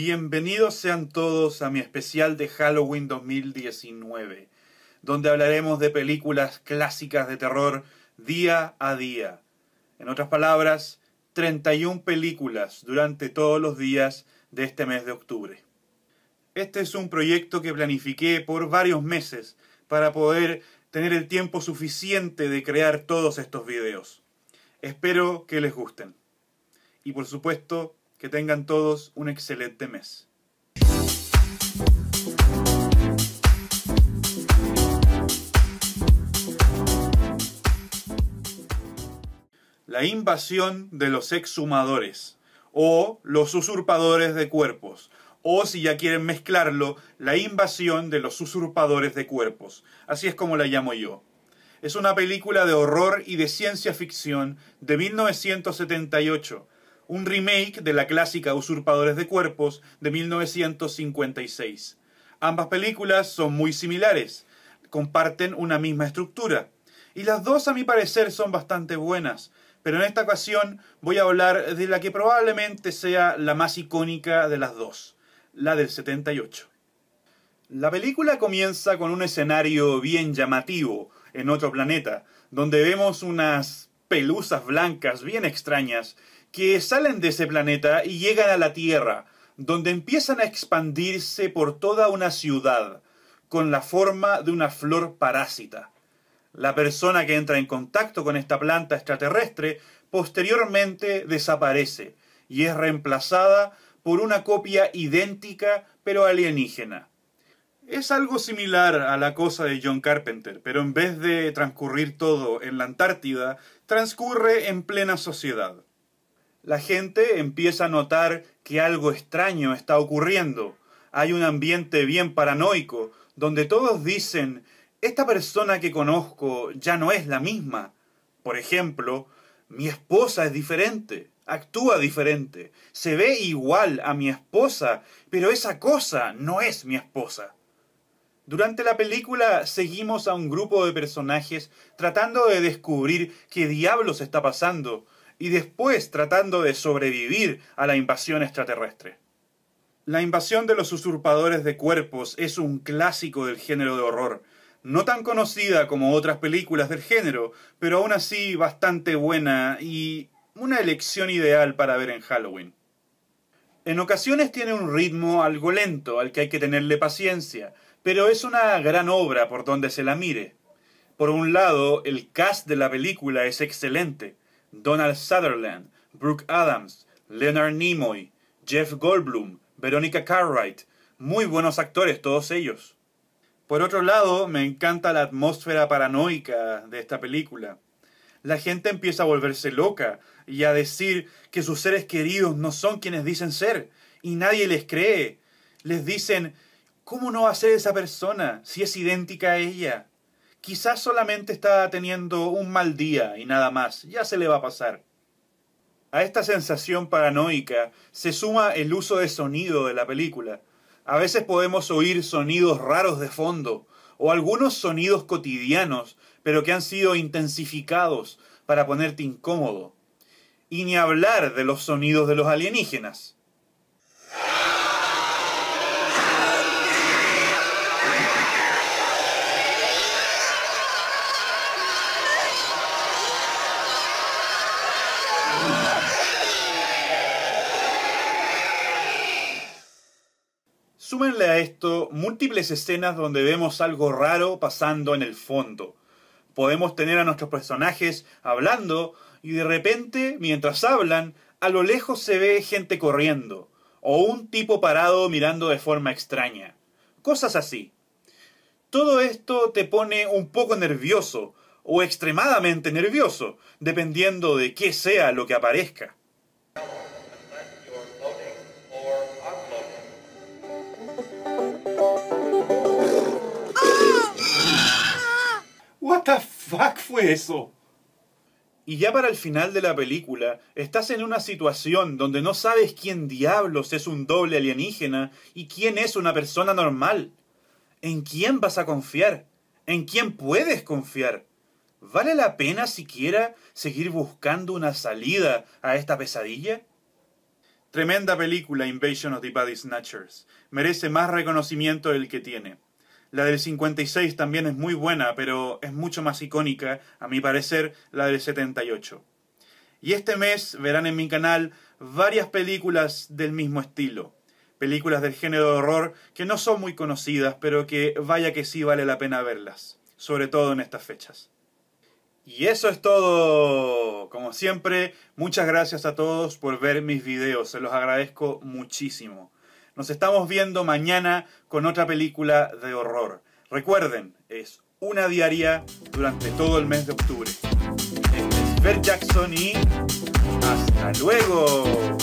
Bienvenidos sean todos a mi especial de Halloween 2019, donde hablaremos de películas clásicas de terror día a día. En otras palabras, 31 películas durante todos los días de este mes de octubre. Este es un proyecto que planifiqué por varios meses para poder tener el tiempo suficiente de crear todos estos videos. Espero que les gusten. Y por supuesto, que tengan todos un excelente mes. La invasión de los exhumadores o los usurpadores de cuerpos o si ya quieren mezclarlo, la invasión de los usurpadores de cuerpos. Así es como la llamo yo. Es una película de horror y de ciencia ficción de 1978 un remake de la clásica Usurpadores de Cuerpos de 1956. Ambas películas son muy similares, comparten una misma estructura, y las dos a mi parecer son bastante buenas, pero en esta ocasión voy a hablar de la que probablemente sea la más icónica de las dos, la del 78. La película comienza con un escenario bien llamativo en otro planeta, donde vemos unas pelusas blancas bien extrañas que salen de ese planeta y llegan a la Tierra, donde empiezan a expandirse por toda una ciudad, con la forma de una flor parásita. La persona que entra en contacto con esta planta extraterrestre posteriormente desaparece y es reemplazada por una copia idéntica pero alienígena. Es algo similar a la cosa de John Carpenter, pero en vez de transcurrir todo en la Antártida, transcurre en plena sociedad la gente empieza a notar que algo extraño está ocurriendo. Hay un ambiente bien paranoico, donde todos dicen, esta persona que conozco ya no es la misma. Por ejemplo, mi esposa es diferente, actúa diferente, se ve igual a mi esposa, pero esa cosa no es mi esposa. Durante la película seguimos a un grupo de personajes tratando de descubrir qué diablos está pasando, y después tratando de sobrevivir a la invasión extraterrestre. La invasión de los usurpadores de cuerpos es un clásico del género de horror, no tan conocida como otras películas del género, pero aún así bastante buena y una elección ideal para ver en Halloween. En ocasiones tiene un ritmo algo lento al que hay que tenerle paciencia, pero es una gran obra por donde se la mire. Por un lado, el cast de la película es excelente, Donald Sutherland, Brooke Adams, Leonard Nimoy, Jeff Goldblum, Veronica Cartwright. Muy buenos actores todos ellos. Por otro lado, me encanta la atmósfera paranoica de esta película. La gente empieza a volverse loca y a decir que sus seres queridos no son quienes dicen ser, y nadie les cree. Les dicen, ¿cómo no va a ser esa persona si es idéntica a ella? Quizás solamente está teniendo un mal día y nada más, ya se le va a pasar. A esta sensación paranoica se suma el uso de sonido de la película. A veces podemos oír sonidos raros de fondo, o algunos sonidos cotidianos, pero que han sido intensificados para ponerte incómodo. Y ni hablar de los sonidos de los alienígenas. esto múltiples escenas donde vemos algo raro pasando en el fondo. Podemos tener a nuestros personajes hablando y de repente, mientras hablan, a lo lejos se ve gente corriendo o un tipo parado mirando de forma extraña. Cosas así. Todo esto te pone un poco nervioso o extremadamente nervioso, dependiendo de qué sea lo que aparezca. fue eso? Y ya para el final de la película, estás en una situación donde no sabes quién diablos es un doble alienígena y quién es una persona normal. ¿En quién vas a confiar? ¿En quién puedes confiar? ¿Vale la pena siquiera seguir buscando una salida a esta pesadilla? Tremenda película Invasion of the Body Snatchers. Merece más reconocimiento del que tiene. La del 56 también es muy buena, pero es mucho más icónica, a mi parecer, la del 78. Y este mes verán en mi canal varias películas del mismo estilo. Películas del género de horror que no son muy conocidas, pero que vaya que sí vale la pena verlas, sobre todo en estas fechas. Y eso es todo. Como siempre, muchas gracias a todos por ver mis videos, se los agradezco muchísimo. Nos estamos viendo mañana con otra película de horror. Recuerden, es una diaria durante todo el mes de octubre. Este es Bert Jackson y hasta luego.